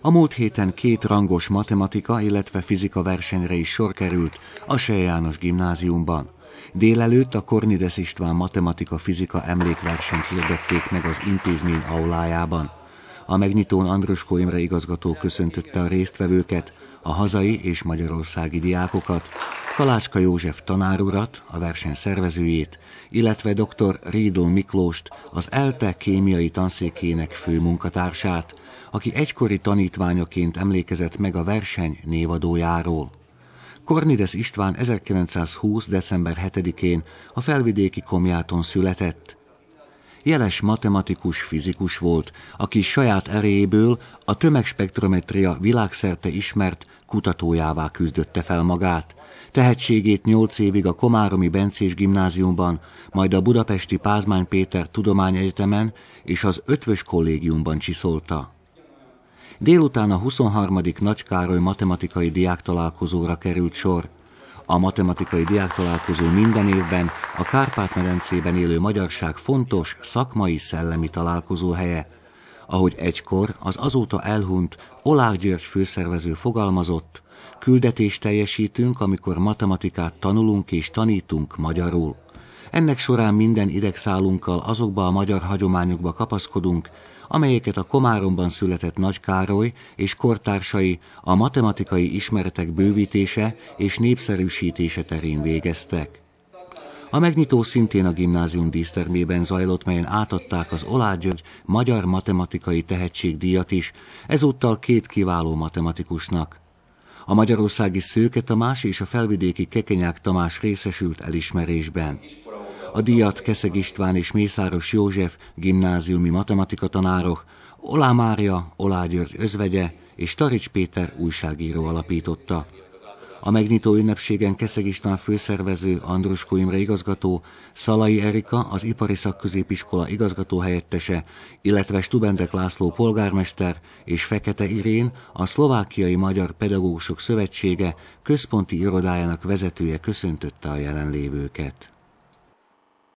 A múlt héten két rangos matematika, illetve fizika versenyre is sor került a Sej János gimnáziumban. Délelőtt a Kornides István matematika-fizika emlékversenyt hirdették meg az intézmény aulájában. A megnyitón Andruskó Imre igazgató köszöntötte a résztvevőket, a hazai és magyarországi diákokat, Kalácska József tanárurat, a verseny szervezőjét, illetve dr. Rédl Miklóst, az ELTE kémiai tanszékének főmunkatársát, aki egykori tanítványaként emlékezett meg a verseny névadójáról. Kornides István 1920. december 7-én a felvidéki komjáton született. Jeles matematikus-fizikus volt, aki saját erejéből a tömegspektrometria világszerte ismert kutatójává küzdötte fel magát, tehetségét nyolc évig a Komáromi Bencés gimnáziumban, majd a budapesti Pázmány Péter Tudományegyetemen és az Ötvös Kollégiumban csiszolta. Délután a 23. Nagy Károly matematikai diáktalálkozóra került sor. A matematikai diáktalálkozó minden évben a Kárpát-medencében élő magyarság fontos szakmai-szellemi találkozóhelye, ahogy egykor az azóta elhunyt Oláh György főszervező fogalmazott, küldetést teljesítünk, amikor matematikát tanulunk és tanítunk magyarul. Ennek során minden idegszálunkkal azokba a magyar hagyományokba kapaszkodunk, amelyeket a Komáromban született Nagy Károly és kortársai a matematikai ismeretek bővítése és népszerűsítése terén végeztek. A megnyitó szintén a gimnázium dísztermében zajlott, melyen átadták az Oláh György Magyar Matematikai Tehetségdíjat is, ezúttal két kiváló matematikusnak. A magyarországi szőket a más és a felvidéki Kekenyák Tamás részesült elismerésben. A díjat Keszeg István és Mészáros József gimnáziumi matematika tanárok, Olá Mária, Olá György özvegye és Tarics Péter újságíró alapította. A megnyitó ünnepségen Keszeg István főszervező, Andruskó Imre igazgató, Szalai Erika, az Ipari Szakközépiskola igazgatóhelyettese, illetve Stubendek László polgármester és Fekete Irén, a Szlovákiai Magyar Pedagógusok Szövetsége központi irodájának vezetője köszöntötte a jelenlévőket.